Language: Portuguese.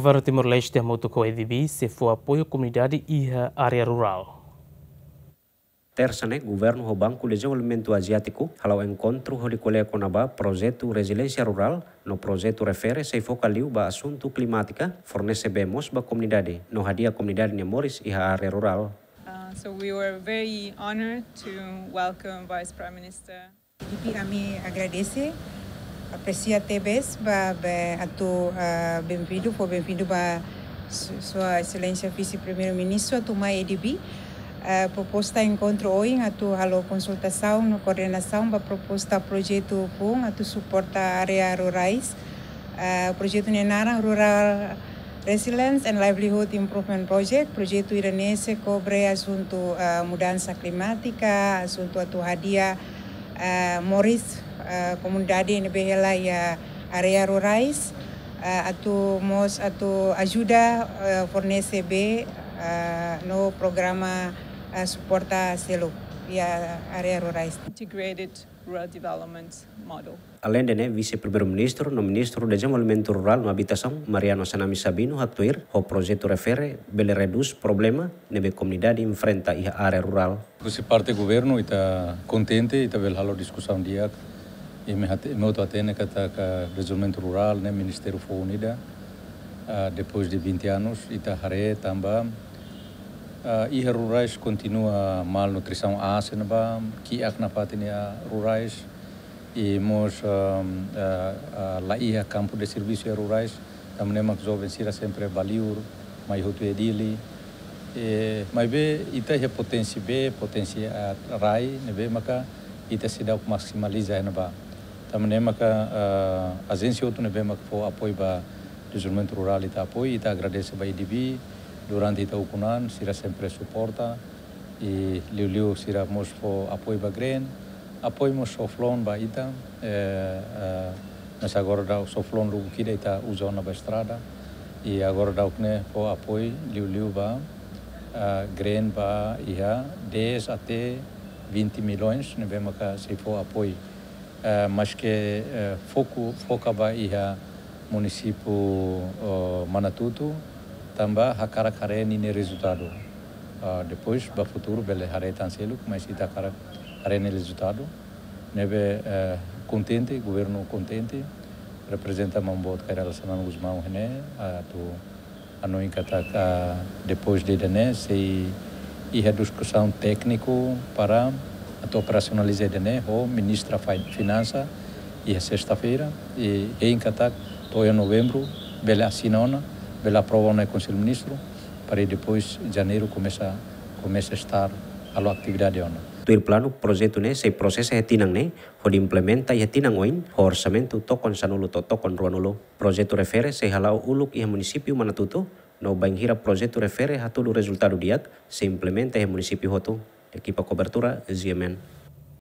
governo Timor-Leste remoto com a EDB se for apoio à comunidade e à área rural terça o governo do Banco de Desenvolvimento Asiático, ao encontro o colega Conabá, projeto Resiliência Rural, no projeto refere se focaliu o assunto fornece fornecemos a comunidade, no a comunidade moris e a área rural. Ah, so we were very honored to welcome Vice Prime Minister. E para agradecer aprecia TVs ba ba ato uh, bem-vindo por bem-vindo ba sua excelência vice primeiro-ministro ato ma EDB uh, proposta encontro hoje ato halo consultação no coordenação ba proposta projeto bom ato suporta área rurais uh, projeto nenara rural Resilience and Livelihood Improvement Project, projeto iranese cobre assunto uh, mudança climática, assunto ato hadia uh, Morris comunidade eh, em Behela e ya a área rurais, eh, atu mos atu ajuda eh, fornece B no programa suporta selo e ya a área rurais. Integrated Rural Development Model. Além de né, vice-primeiro-ministro, no ministro de Desenvolvimento Rural no Habitação, Mariano Sanami Sabino, atuir, o projeto refere, bele reduz problema, nebe comunidade enfrenta a área rural. Por parte do governo, está contente, e está bela discussão dia e me auto-atende que está com desenvolvimento rural, né, Ministério foi Unida, uh, depois de 20 anos, Itaharé, Tamba. Uh, e rurais continua malnutrição há que é na parte rurais, e mos uh, uh, lá ia campo de serviços rurais, também mas jovem sira sempre valiur, mas eu edili, e, mas be ita é potência be potência rai, né be maka ita se dá maximaliza na ba também ne maka agência tu ne be maka apoio ba desenvolvimento rural e apoio ita agradece ba IDB durante ita ukunan sira sempre suporta e liu liu sira mos fo apoio ba green apoio mos soflon ba ita mas agora da soflon lugu kida ita usa na ba estrada e agora da ukne fo apoio liu liu ba green ba ia 10 até 20 milhões, né, bem, se for apoio eh, mas que eh, foco focaba ia município eh, Manatuto também cara cara é nini resultado ah, depois para futuro bele hare tanselo mas é cara hakaracare nini resultado neve contente governo contente representa mambot Kerala Sanan né a tu ano tá depois de Dené se e redução técnico para até operacionalizei de NERO, ministra Finança, e é sexta-feira, e, e em Catar, estou em novembro, bela assinona, bela prova no é Conselho Ministro, para depois, em janeiro, começa, começa a estar a lo atividade ona. Tuir plano projeto né se processo é hetinang né hod implementa hetinang oin ho orçamento tokon sanulo to tokon ruanulo. Projeto refere se halau uluk ia município manatuto no banhira projeto refere o resultado diat se implementa ia município hotu. de equipo cobertura es